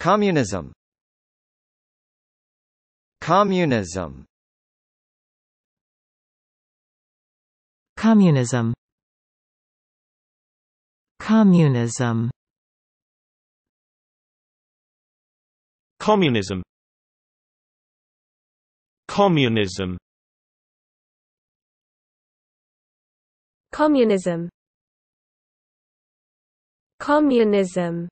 Communism Communism Communism Communism Communism Communism Communism Communism